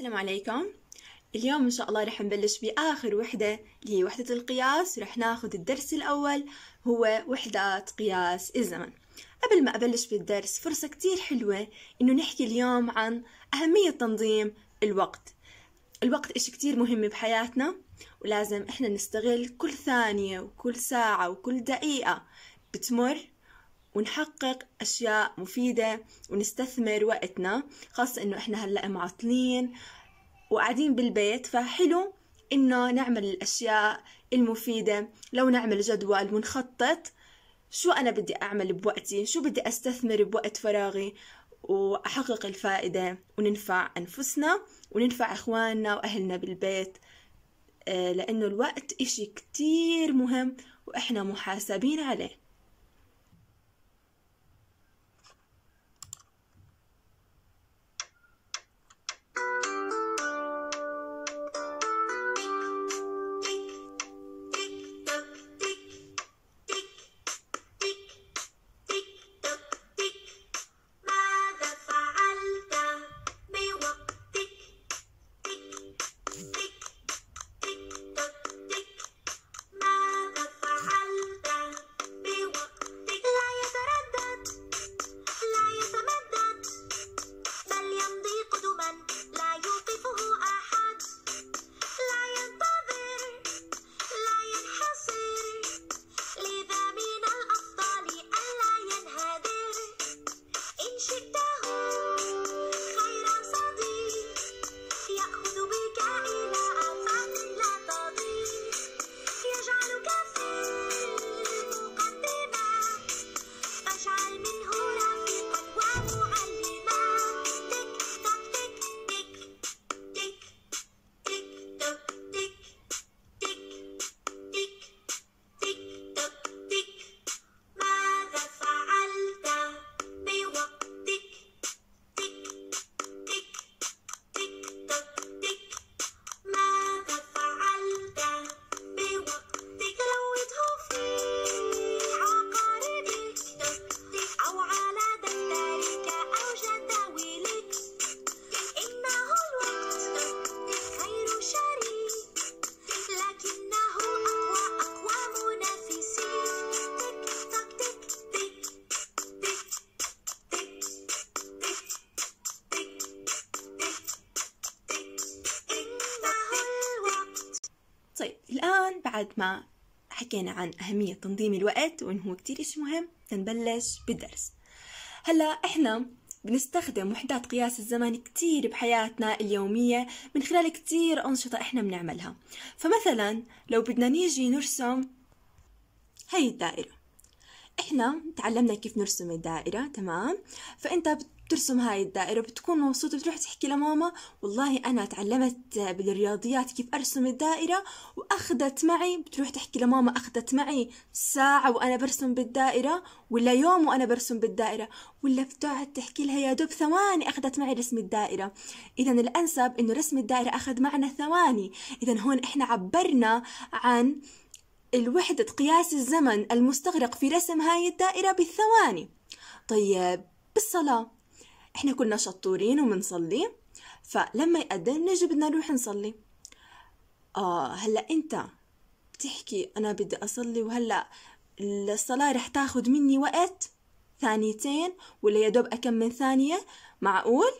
السلام عليكم اليوم إن شاء الله رح نبلش بآخر وحدة اللي هي وحدة القياس رح ناخد الدرس الأول هو وحدات قياس الزمن قبل ما أبلش بالدرس فرصة كتير حلوة إنه نحكي اليوم عن أهمية تنظيم الوقت الوقت إشي كتير مهم بحياتنا ولازم إحنا نستغل كل ثانية وكل ساعة وكل دقيقة بتمر ونحقق أشياء مفيدة ونستثمر وقتنا خاصة إنه إحنا هلأ معطلين وقاعدين بالبيت فحلو إنه نعمل الأشياء المفيدة لو نعمل جدول ونخطط شو أنا بدي أعمل بوقتي شو بدي أستثمر بوقت فراغي وأحقق الفائدة وننفع أنفسنا وننفع إخواننا وأهلنا بالبيت آه، لأنه الوقت إشي كتير مهم وإحنا محاسبين عليه بعد ما حكينا عن أهمية تنظيم الوقت وإنه هو كتير إشي مهم تنبلش بالدرس هلا إحنا بنستخدم وحدات قياس الزمن كتير بحياتنا اليومية من خلال كتير أنشطة إحنا بنعملها فمثلا لو بدنا نيجي نرسم هاي الدائرة إحنا تعلمنا كيف نرسم الدائرة تمام فأنت بت بترسم هاي الدائرة بتكون مبسوطة بتروح تحكي لماما والله أنا تعلمت بالرياضيات كيف أرسم الدائرة وأخذت معي بتروح تحكي لماما أخذت معي ساعة وأنا برسم بالدائرة ولا يوم وأنا برسم بالدائرة ولا بتقعد تحكي لها يا دوب ثواني أخذت معي رسم الدائرة إذا الأنسب إنه رسم الدائرة أخذ معنا ثواني إذا هون إحنا عبرنا عن الوحدة قياس الزمن المستغرق في رسم هاي الدائرة بالثواني طيب بالصلاة احنا كنا شطورين ومنصلي فلما يأذن نجي بدنا نروح نصلي آه هلا انت بتحكي انا بدي اصلي وهلا الصلاة رح تاخد مني وقت ثانيتين ولا يا دوب من ثانية معقول؟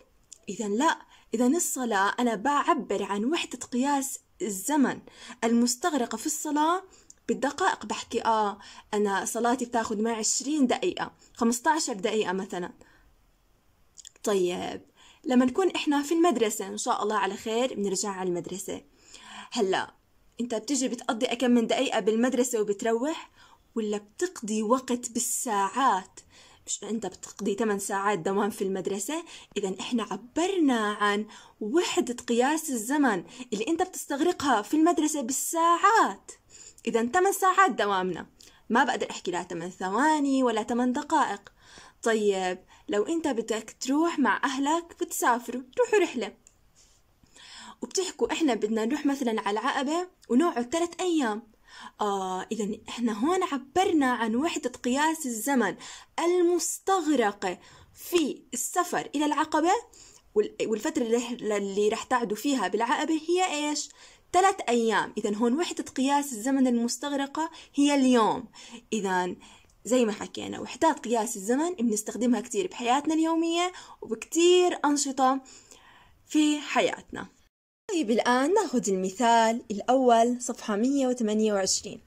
إذا لا إذا الصلاة أنا بعبر عن وحدة قياس الزمن المستغرقة في الصلاة بالدقائق بحكي آه أنا صلاتي بتاخد معي عشرين دقيقة خمسة عشر دقيقة مثلا طيب لما نكون إحنا في المدرسة إن شاء الله على خير بنرجع على المدرسة هلا أنت بتجي بتقضي أكم من دقيقة بالمدرسة وبتروح ولا بتقضي وقت بالساعات مش أنت بتقضي 8 ساعات دوام في المدرسة إذا إحنا عبرنا عن وحدة قياس الزمن اللي أنت بتستغرقها في المدرسة بالساعات إذا 8 ساعات دوامنا ما بقدر أحكي لا 8 ثواني ولا 8 دقائق طيب لو أنت بدك تروح مع أهلك بتسافروا تروحوا رحلة وبتحكوا إحنا بدنا نروح مثلا على العقبة ونقعد ثلاث أيام آه إذا إحنا هون عبرنا عن وحدة قياس الزمن المستغرقة في السفر إلى العقبة والفترة اللي رح تعدوا فيها بالعقبة هي إيش؟ ثلاث أيام إذا هون وحدة قياس الزمن المستغرقة هي اليوم إذا زي ما حكينا وحدات قياس الزمن بنستخدمها كتير بحياتنا اليومية وبكتير أنشطة في حياتنا طيب الآن ناخذ المثال الأول صفحة 128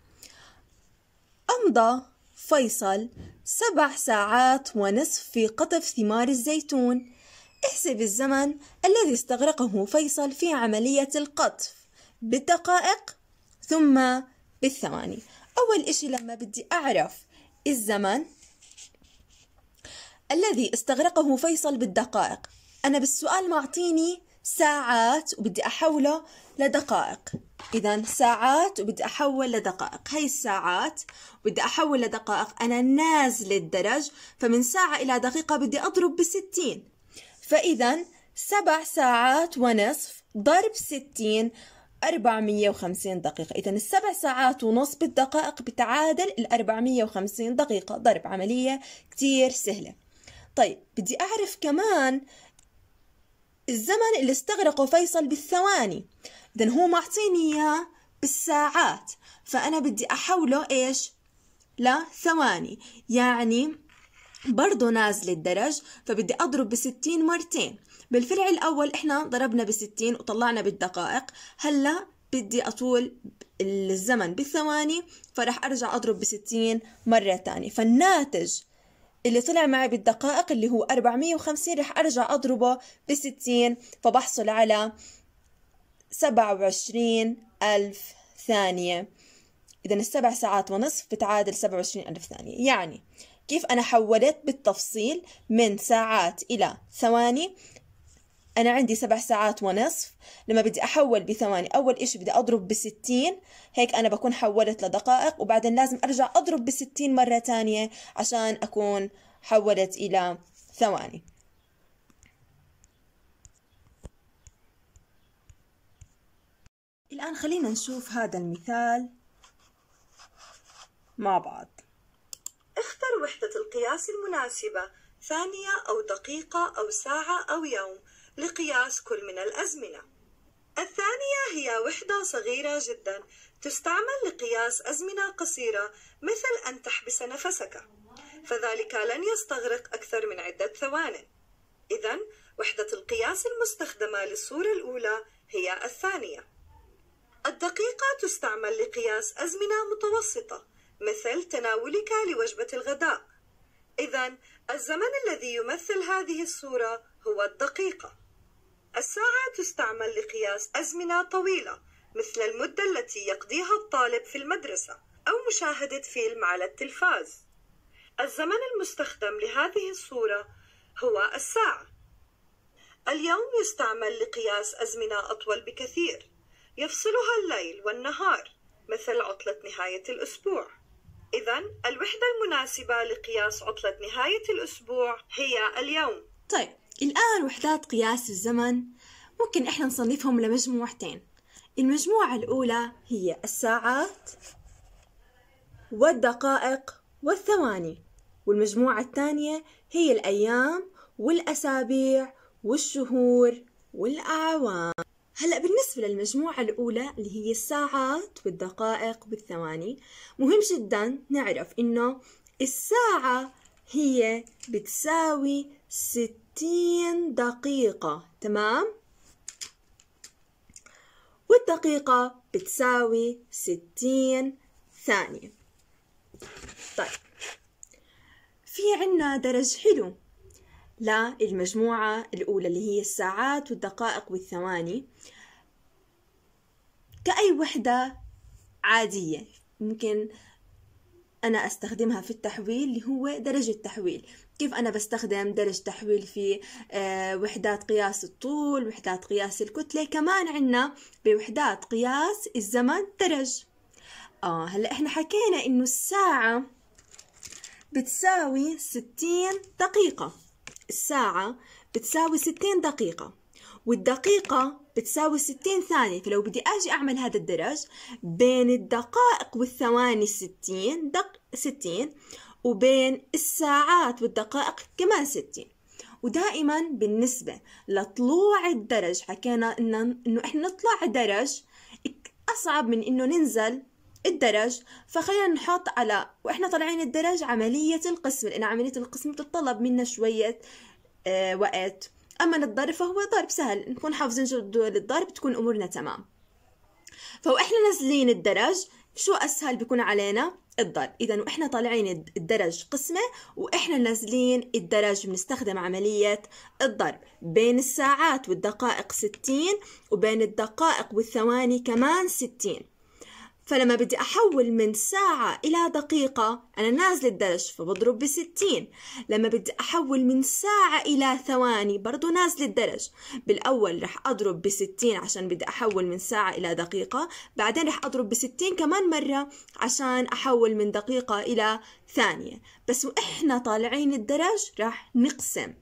أمضى فيصل سبع ساعات ونصف في قطف ثمار الزيتون احسب الزمن الذي استغرقه فيصل في عملية القطف بالدقائق ثم بالثواني أول إشي لما بدي أعرف الزمن الذي استغرقه فيصل بالدقائق أنا بالسؤال معطيني ساعات وبدي أحوله لدقائق إذا ساعات وبدي أحول لدقائق هي الساعات بدي أحول لدقائق أنا نازلة الدرج فمن ساعة إلى دقيقة بدي أضرب بستين فإذا سبع ساعات ونصف ضرب ستين 450 دقيقة إذا السبع ساعات ونص بالدقائق بتعادل ال 450 دقيقة ضرب عملية كتير سهلة طيب بدي أعرف كمان الزمن اللي استغرقه فيصل بالثواني إذا هو معطيني إياه بالساعات فأنا بدي أحوله إيش لثواني يعني برضه نازل الدرج فبدي أضرب بستين مرتين بالفرع الأول إحنا ضربنا بستين وطلعنا بالدقائق هلأ بدي أطول الزمن بالثواني فرح أرجع أضرب بستين مرة تانية فالناتج اللي طلع معي بالدقائق اللي هو 450 رح أرجع أضربه بستين فبحصل على سبعة وعشرين ألف ثانية إذا السبع ساعات ونصف بتعادل سبعة وعشرين ألف ثانية يعني كيف أنا حولت بالتفصيل من ساعات إلى ثواني أنا عندي سبع ساعات ونصف لما بدي أحول بثواني أول إشي بدي أضرب بستين هيك أنا بكون حولت لدقائق وبعدين لازم أرجع أضرب بستين مرة تانية عشان أكون حولت إلى ثواني الآن خلينا نشوف هذا المثال مع بعض اختر وحدة القياس المناسبة ثانية أو دقيقة أو ساعة أو يوم لقياس كل من الأزمنة الثانية هي وحدة صغيرة جدا تستعمل لقياس أزمنة قصيرة مثل أن تحبس نفسك فذلك لن يستغرق أكثر من عدة ثوان إذا وحدة القياس المستخدمة للصورة الأولى هي الثانية الدقيقة تستعمل لقياس أزمنة متوسطة مثل تناولك لوجبة الغداء إذا الزمن الذي يمثل هذه الصورة هو الدقيقة الساعة تستعمل لقياس أزمنة طويلة مثل المدة التي يقضيها الطالب في المدرسة أو مشاهدة فيلم على التلفاز. الزمن المستخدم لهذه الصورة هو الساعة. اليوم يستعمل لقياس أزمنة أطول بكثير، يفصلها الليل والنهار مثل عطلة نهاية الأسبوع. إذا الوحدة المناسبة لقياس عطلة نهاية الأسبوع هي اليوم. طيب الآن وحدات قياس الزمن ممكن إحنا نصنفهم لمجموعتين المجموعة الأولى هي الساعات والدقائق والثواني والمجموعة الثانية هي الأيام والأسابيع والشهور والأعوام هلا بالنسبة للمجموعة الأولى اللي هي الساعات والدقائق والثواني مهم جدا نعرف إنه الساعة هي بتساوي ست ستين دقيقة تمام؟ والدقيقة بتساوي ستين ثانية طيب في عنا درج حلو للمجموعة الأولى اللي هي الساعات والدقائق والثواني كأي وحدة عادية ممكن أنا أستخدمها في التحويل اللي هو درجة تحويل كيف أنا بستخدم درج تحويل في آه، وحدات قياس الطول وحدات قياس الكتلة كمان عنا بوحدات قياس الزمن درج آه هلأ إحنا حكينا إنه الساعة بتساوي ستين دقيقة الساعة بتساوي ستين دقيقة والدقيقة بتساوي 60 ثانية فلو بدي أجي أعمل هذا الدرج بين الدقائق والثواني 60 دق 60 وبين الساعات والدقائق كمان ستين ودائما بالنسبة لطلوع الدرج حكينا إنه إحنا نطلع درج أصعب من إنه ننزل الدرج فخلينا نحط على وإحنا طالعين الدرج عملية القسم لأن عملية القسم تتطلب منا شوية آه وقت أما الضرب فهو ضرب سهل نكون حافظين جدول الضرب تكون أمورنا تمام فوإحنا نازلين الدرج شو أسهل بيكون علينا الضرب اذا واحنا طالعين الدرج قسمه واحنا نازلين الدرج بنستخدم عمليه الضرب بين الساعات والدقائق 60 وبين الدقائق والثواني كمان 60 فلما بدي أحول من ساعة إلى دقيقة أنا نازلة الدرج فبضرب بستين لما بدي أحول من ساعة إلى ثواني برضو نازلة الدرج بالأول رح أضرب بستين عشان بدي أحول من ساعة إلى دقيقة بعدين رح أضرب بستين كمان مرة عشان أحول من دقيقة إلى ثانية بس وإحنا طالعين الدرج رح نقسم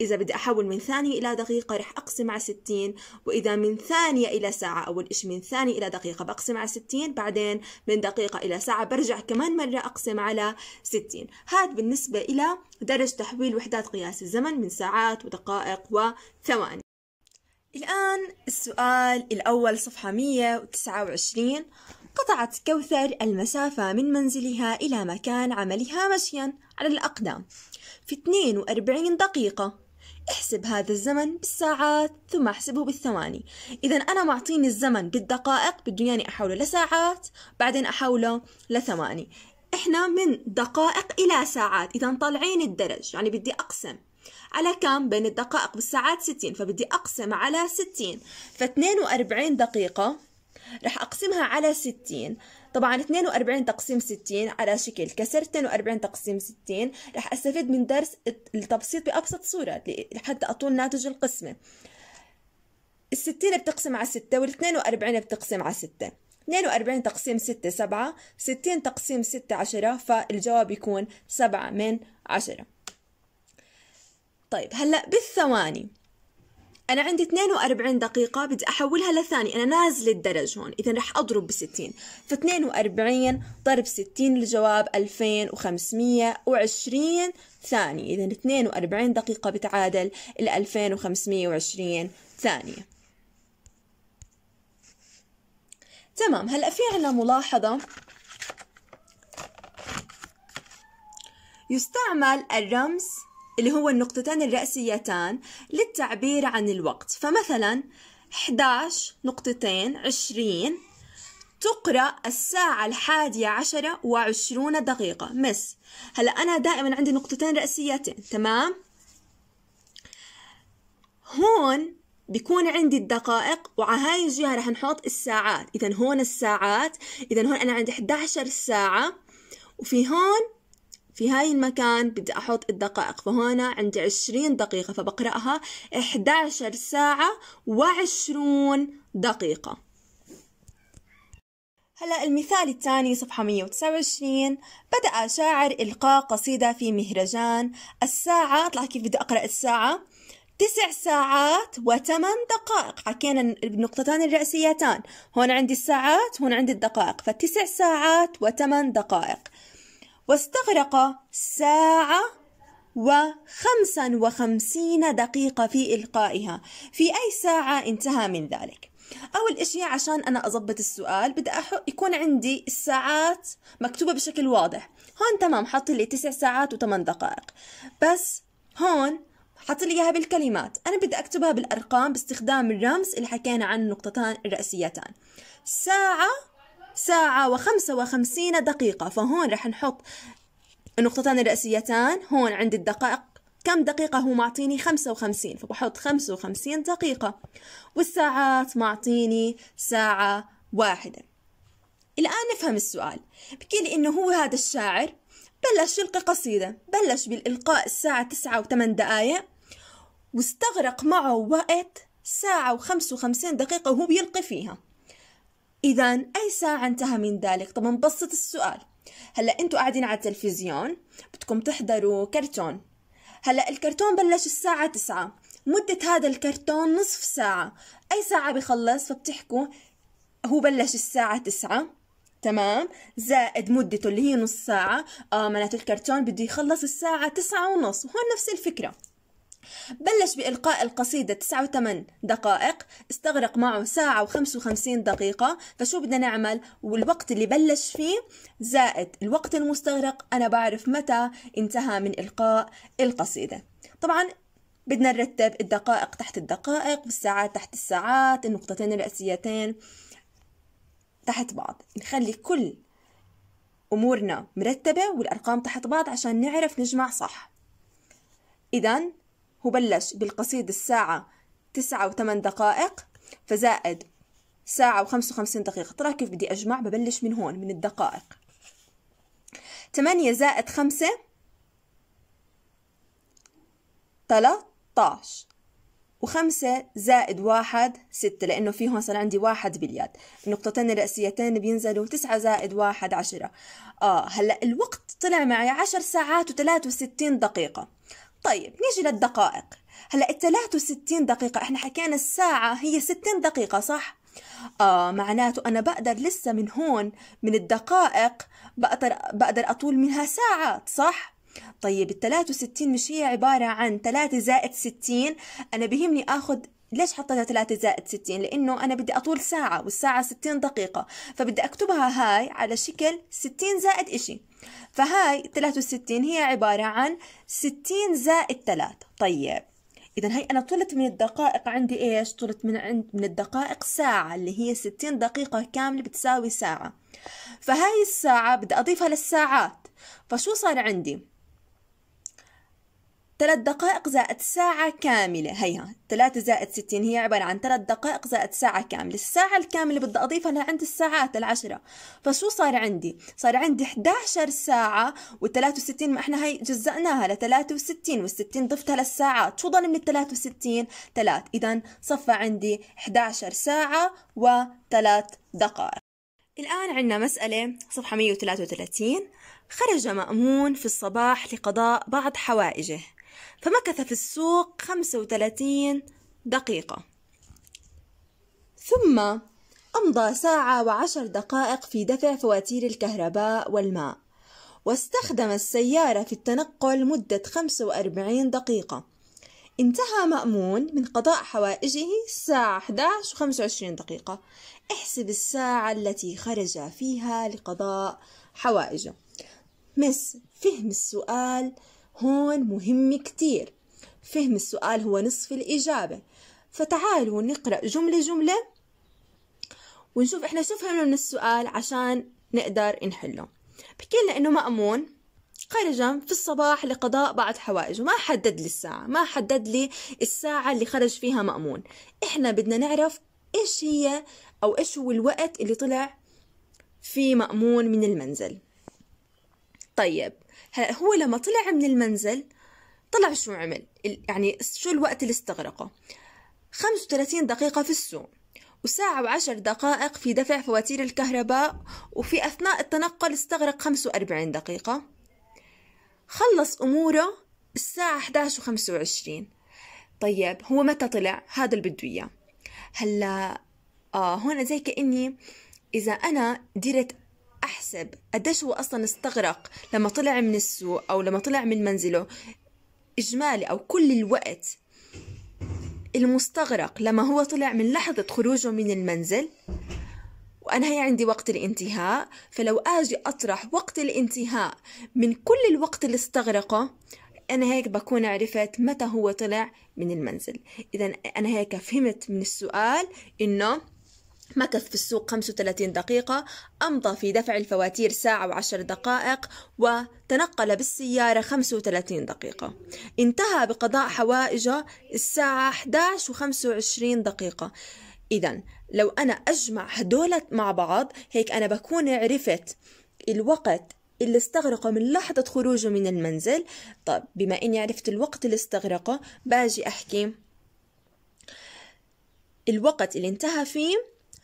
إذا بدي أحول من ثانية إلى دقيقة رح أقسم على 60 وإذا من ثانية إلى ساعة أول إشي من ثانية إلى دقيقة بقسم على 60 بعدين من دقيقة إلى ساعة برجع كمان مرة أقسم على 60 هاد بالنسبة إلى درج تحويل وحدات قياس الزمن من ساعات ودقائق وثواني الآن السؤال الأول صفحة 129 قطعت كوثر المسافة من منزلها إلى مكان عملها مشيا على الأقدام في 42 دقيقة احسب هذا الزمن بالساعات ثم احسبه بالثواني إذا أنا معطيني الزمن بالدقائق بده اياني أحوله لساعات بعدين أحوله لثواني إحنا من دقائق إلى ساعات إذا طالعين الدرج يعني بدي أقسم على كم بين الدقائق بالساعات 60 فبدي أقسم على 60 ف 42 دقيقة رح أقسمها على 60 طبعا 42 تقسيم 60 على شكل كسر 42 تقسيم 60 رح استفيد من درس التبسيط بأبسط صورة لحتى أطول ناتج القسمة 60 بتقسم على 6 والاثنين 42 بتقسم على 6 42 تقسيم 6 7 60 تقسيم 6 10 فالجواب يكون 7 من 10 طيب هلا بالثواني أنا عندي 42 دقيقة بدي أحولها لثاني أنا نازل الدرج هون إذا رح أضرب ب 60 ف 42 ضرب 60 الجواب 2520 ثانية إذا 42 دقيقة بتعادل ال 2520 ثانية تمام هلأ في عنا ملاحظة يستعمل الرمز اللي هو النقطتان الرئيسيتان للتعبير عن الوقت فمثلا 11 نقطتين 20 تقرأ الساعة الحادية عشرة وعشرون دقيقة مس هلا أنا دائما عندي نقطتين رئيسيتين تمام هون بيكون عندي الدقائق وعلى هاي الجهة رح نحط الساعات إذا هون الساعات إذا هون أنا عندي 11 ساعة وفي هون في هاي المكان بدي أحط الدقائق فهنا عندي عشرين دقيقة فبقرأها عشر ساعة وعشرون دقيقة هلا المثال الثاني صفحة 129 بدأ شاعر إلقاء قصيدة في مهرجان الساعة طلع كيف بدي أقرأ الساعة تسع ساعات وثمان دقائق حكينا النقطتان الرئيسيتان هون عندي الساعات هون عندي الدقائق فتسع ساعات وثمان دقائق واستغرق ساعة وخمسا وخمسين دقيقة في إلقائها في أي ساعة انتهى من ذلك أول إشي عشان أنا أضبط السؤال بدي أح- يكون عندي الساعات مكتوبة بشكل واضح هون تمام حط لي تسع ساعات وثمان دقائق بس هون حط لي اياها بالكلمات انا بدي اكتبها بالارقام باستخدام الرمز اللي حكينا عنه نقطتان الرئيسيتان ساعه ساعة وخمسة وخمسين دقيقة فهون رح نحط النقطتان الرئيسيتان هون عند الدقائق كم دقيقة هو معطيني خمسة وخمسين فبحط خمسة وخمسين دقيقة والساعات معطيني ساعة واحدة الآن نفهم السؤال بكل لي إنه هو هذا الشاعر بلش يلقي قصيدة بلش بالإلقاء الساعة تسعة وثمان دقايق واستغرق معه وقت ساعة و وخمسين دقيقة وهو بيلقي فيها إذا أي ساعة انتهى من ذلك طب نبسط السؤال هلا انتوا قاعدين على التلفزيون بدكم تحضروا كرتون هلا الكرتون بلش الساعة تسعة مدة هذا الكرتون نصف ساعة أي ساعة بخلص فبتحكوا هو بلش الساعة تسعة تمام زائد مدته اللي هي نص ساعة آه معناته الكرتون بده يخلص الساعة تسعة ونص وهون نفس الفكرة بلش بإلقاء القصيدة 89 دقائق استغرق معه ساعة و55 دقيقة فشو بدنا نعمل والوقت اللي بلش فيه زائد الوقت المستغرق أنا بعرف متى انتهى من إلقاء القصيدة طبعا بدنا نرتب الدقائق تحت الدقائق والساعات تحت الساعات النقطتين الرئيسيتين تحت بعض نخلي كل أمورنا مرتبة والأرقام تحت بعض عشان نعرف نجمع صح إذا هو بلش بالقصيد الساعة تسعة وثمان دقائق فزائد ساعة وخمسة وخمسين دقيقة ترى كيف بدي أجمع ببلش من هون من الدقائق ثمانية زائد خمسة تلاتاش وخمسة زائد واحد ستة لأنه في هون صار عندي واحد باليد النقطتين الرئيسيتين بينزلوا تسعة زائد واحد عشرة آه هلأ الوقت طلع معي عشر ساعات وثلاث وستين دقيقة طيب نيجي للدقائق هلا ال 63 دقيقة احنا حكينا الساعة هي 60 دقيقة صح؟ آه معناته أنا بقدر لسه من هون من الدقائق بقدر بقدر أطول منها ساعات صح؟ طيب ال 63 مش هي عبارة عن 3 زائد 60 أنا بهمني آخذ ليش حطيتها 3 زائد 60 لانه انا بدي اطول ساعه والساعه 60 دقيقه فبدي اكتبها هاي على شكل 60 زائد إشي فهاي 63 هي عباره عن 60 زائد 3 طيب اذا هي انا طلت من الدقائق عندي ايش طلت من عند من الدقائق ساعه اللي هي 60 دقيقه كامله بتساوي ساعه فهاي الساعه بدي اضيفها للساعات فشو صار عندي ثلاث دقائق زائد ساعة كاملة هيها ثلاثة زائد ستين هي عبارة عن ثلاث دقائق زائد ساعة كاملة الساعة الكاملة بدي أضيفها لعند الساعات العشرة فشو صار عندي صار عندي 11 ساعة و63 ما احنا هي جزأناها ل 63 وال60 ضفتها للساعات شو ضل من ال 63 3 إذا صفى عندي 11 ساعة وثلاث دقائق الآن عندنا مسألة صفحة 133 خرج مأمون في الصباح لقضاء بعض حوائجه فمكث في السوق 35 دقيقة ثم أمضى ساعة وعشر دقائق في دفع فواتير الكهرباء والماء واستخدم السيارة في التنقل مدة 45 دقيقة انتهى مأمون من قضاء حوائجه الساعة 11 و 25 دقيقة احسب الساعة التي خرج فيها لقضاء حوائجه مس فهم السؤال هون مهم كتير فهم السؤال هو نصف الإجابة فتعالوا نقرأ جملة جملة ونشوف إحنا شو فهمنا من السؤال عشان نقدر نحله بحكي لنا إنه مأمون خرج في الصباح لقضاء بعض حوائجه ما حدد لي الساعة ما حدد لي الساعة اللي خرج فيها مأمون إحنا بدنا نعرف إيش هي أو إيش هو الوقت اللي طلع في مأمون من المنزل طيب هلا هو لما طلع من المنزل طلع شو عمل يعني شو الوقت اللي استغرقه 35 دقيقة في السوق وساعة وعشر دقائق في دفع فواتير الكهرباء وفي أثناء التنقل استغرق 45 دقيقة خلص أموره الساعة 11 طيب هو متى طلع هذا اللي بده إياه هلا آه هون زي كأني إذا أنا درت احسب قديش هو اصلا استغرق لما طلع من السوق او لما طلع من منزله اجمالي او كل الوقت المستغرق لما هو طلع من لحظة خروجه من المنزل وأنا هي عندي وقت الانتهاء فلو أجي أطرح وقت الانتهاء من كل الوقت اللي استغرقه أنا هيك بكون عرفت متى هو طلع من المنزل إذا أنا هيك فهمت من السؤال إنه مكث في السوق 35 دقيقة أمضى في دفع الفواتير ساعة وعشر دقائق وتنقل بالسيارة 35 دقيقة انتهى بقضاء حوائجه الساعة 11 و25 دقيقة إذا لو أنا أجمع هدولة مع بعض هيك أنا بكون عرفت الوقت اللي استغرقه من لحظة خروجه من المنزل طب بما إني عرفت الوقت اللي استغرقه باجي أحكي الوقت اللي انتهى فيه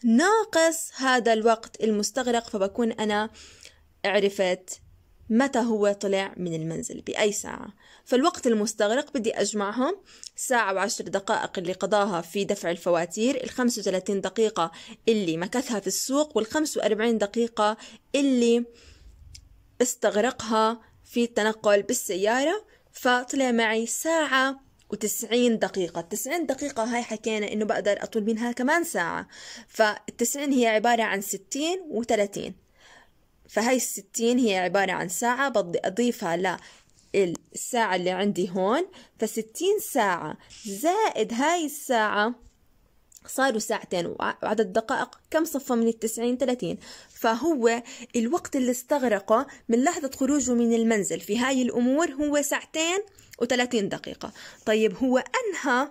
ناقص هذا الوقت المستغرق فبكون أنا عرفت متى هو طلع من المنزل بأي ساعة فالوقت المستغرق بدي أجمعهم ساعة وعشر دقائق اللي قضاها في دفع الفواتير الخمس وثلاثين دقيقة اللي مكثها في السوق والخمس وأربعين دقيقة اللي استغرقها في التنقل بالسيارة فطلع معي ساعة وتسعين دقيقة التسعين دقيقة هاي حكينا إنه بقدر أطول منها كمان ساعة فالتسعين هي عبارة عن ستين وثلاثين فهاي الستين هي عبارة عن ساعة بدي أضيفها ل الساعة اللي عندي هون فستين ساعة زائد هاي الساعة صاروا ساعتين وعدد دقائق كم صفى من التسعين ثلاثين فهو الوقت اللي استغرقه من لحظة خروجه من المنزل في هاي الأمور هو ساعتين وثلاثين دقيقة طيب هو أنهى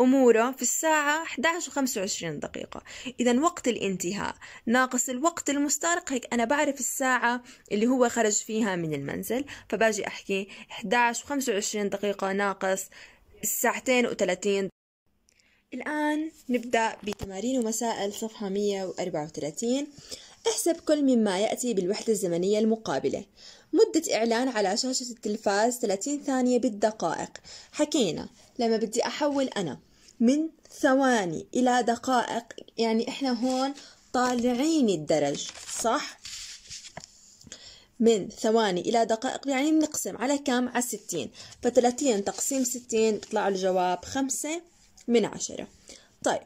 أموره في الساعة 11 و 25 دقيقة إذا وقت الانتهاء ناقص الوقت المستغرق هيك أنا بعرف الساعة اللي هو خرج فيها من المنزل فباجي أحكي 11 و 25 دقيقة ناقص الساعتين و 30 الآن نبدأ بتمارين ومسائل صفحة 134 احسب كل مما يأتي بالوحدة الزمنية المقابلة مدة إعلان على شاشة التلفاز 30 ثانية بالدقائق حكينا لما بدي أحول أنا من ثواني إلى دقائق يعني إحنا هون طالعين الدرج صح؟ من ثواني إلى دقائق يعني بنقسم على كم؟ على 60 ف30 تقسيم 60 بيطلع الجواب خمسة من عشرة طيب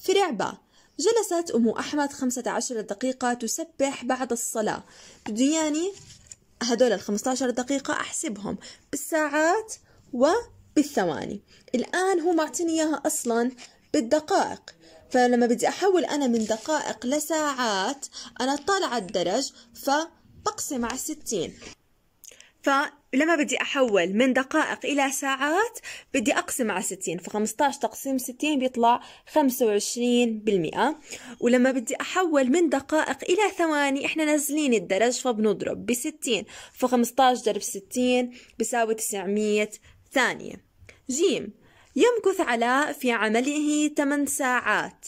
فرع با جلست أم أحمد خمسة عشر دقيقة تسبح بعد الصلاة بده يعني هدول الخمسة عشر دقيقة أحسبهم بالساعات وبالثواني الآن هو معطيني إياها أصلا بالدقائق فلما بدي أحول أنا من دقائق لساعات أنا طالعة الدرج فبقسم على 60 فلما بدي أحول من دقائق إلى ساعات بدي أقسم على 60 ف15 تقسيم 60 بيطلع 25% ولما بدي أحول من دقائق إلى ثواني إحنا نازلين الدرج فبنضرب ب 60 ف15 ضرب 60 بيساوي 900 ثانية جيم يمكث علاء في عمله 8 ساعات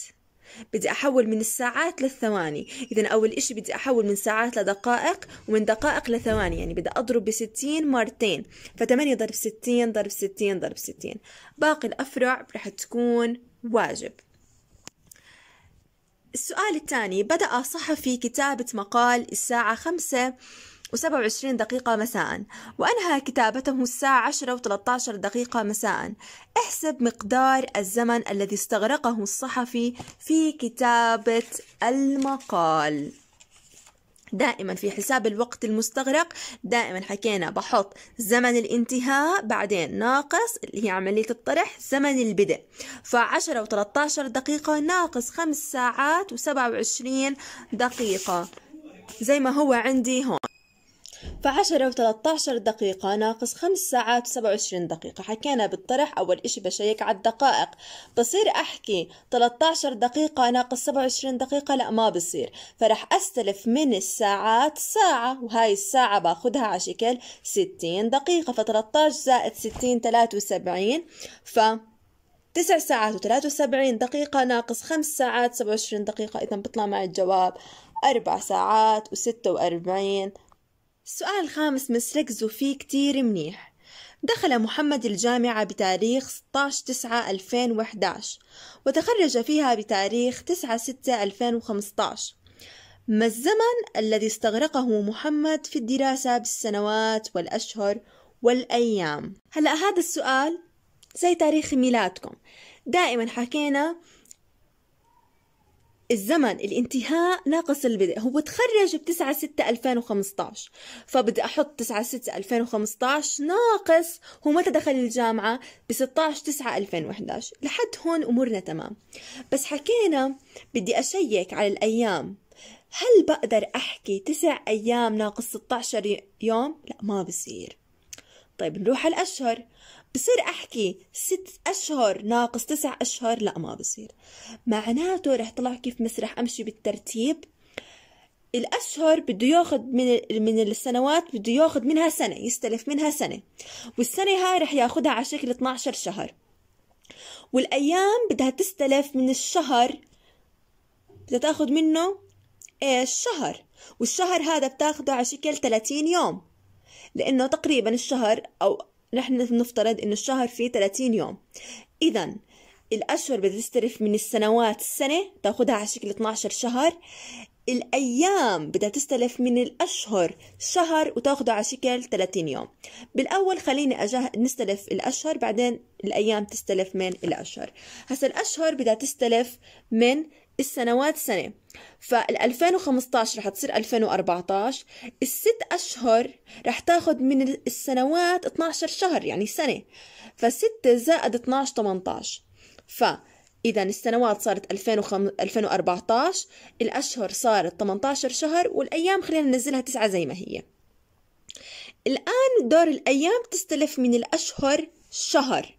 بدي أحول من الساعات للثواني إذا أول إشي بدي أحول من ساعات لدقائق ومن دقائق لثواني يعني بدي أضرب بستين مرتين فتمانية ضرب ستين ضرب ستين ضرب ستين باقي الأفرع رح تكون واجب السؤال الثاني بدأ صحفي كتابة مقال الساعة خمسة و27 دقيقة مساء وأنهى كتابته الساعة 10 و13 دقيقة مساء احسب مقدار الزمن الذي استغرقه الصحفي في كتابة المقال دائما في حساب الوقت المستغرق دائما حكينا بحط زمن الانتهاء بعدين ناقص اللي هي عملية الطرح زمن البدء فعشرة وثلاثة دقيقة ناقص خمس ساعات وسبعة وعشرين دقيقة زي ما هو عندي هون فعشرة وثلاثة دقيقة ناقص خمس ساعات وسبعة وعشرين دقيقة حكينا بالطرح أول إشي بشيك على الدقائق بصير أحكي 13 دقيقة ناقص سبعة وعشرين دقيقة لا ما بصير فرح أستلف من الساعات ساعة وهاي الساعة باخدها على شكل ستين دقيقة ف13 زائد ستين ثلاثة وسبعين ف تسع ساعات وثلاثة وسبعين دقيقة ناقص خمس ساعات سبعة وعشرين دقيقة إذا بطلع معي الجواب أربع ساعات وستة وأربعين السؤال الخامس مستركزوا فيه كتير منيح دخل محمد الجامعة بتاريخ 16 9 2011 وتخرج فيها بتاريخ 9 6 2015 ما الزمن الذي استغرقه محمد في الدراسة بالسنوات والأشهر والأيام هلأ هذا السؤال زي تاريخ ميلادكم دائما حكينا الزمن الانتهاء ناقص البدء هو تخرج ب 9 6 2015 فبدي احط 9 6 2015 ناقص هو متى دخل الجامعه ب 16 9 2011 لحد هون امورنا تمام بس حكينا بدي اشيك على الايام هل بقدر احكي 9 ايام ناقص 16 يوم لا ما بصير طيب نروح على الاشهر بصير احكي ست اشهر ناقص تسع اشهر لا ما بصير معناته رح طلع كيف مسرح امشي بالترتيب الاشهر بده ياخذ من من السنوات بده ياخذ منها سنه يستلف منها سنه والسنه هاي رح ياخذها على شكل 12 شهر والايام بدها تستلف من الشهر بدها تاخذ منه ايش شهر والشهر هذا بتاخده على شكل 30 يوم لانه تقريبا الشهر او نحن نفترض إنه الشهر فيه 30 يوم إذا الأشهر بتسترف من السنوات سنة تأخذها على شكل 12 شهر الأيام بدها تستلف من الأشهر شهر وتاخده على شكل 30 يوم بالأول خليني أجه... نستلف الأشهر بعدين الأيام تستلف من الأشهر هسا الأشهر بدها تستلف من السنوات سنة فال 2015 رح تصير 2014 الست أشهر رح تاخد من السنوات 12 شهر يعني سنة فستة زائد 12 18 ف إذا السنوات صارت 2014 الأشهر صارت 18 شهر والأيام خلينا ننزلها تسعة زي ما هي الآن دور الأيام تستلف من الأشهر شهر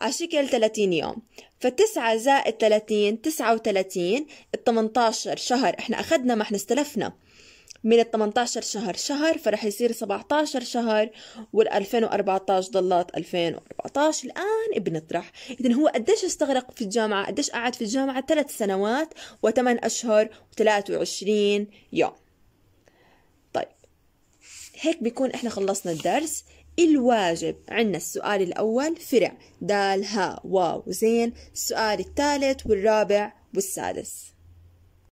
على شكل 30 يوم فتسعة زائد 30 39 ال 18 شهر احنا اخذنا ما احنا استلفنا من ال 18 شهر شهر فرح يصير 17 شهر وال 2014 ضلت 2014 الآن بنطرح إذا هو قديش استغرق في الجامعة قديش قعد في الجامعة ثلاث سنوات و8 أشهر و23 يوم طيب هيك بيكون إحنا خلصنا الدرس الواجب عندنا السؤال الأول فرع دال ها واو زين السؤال الثالث والرابع والسادس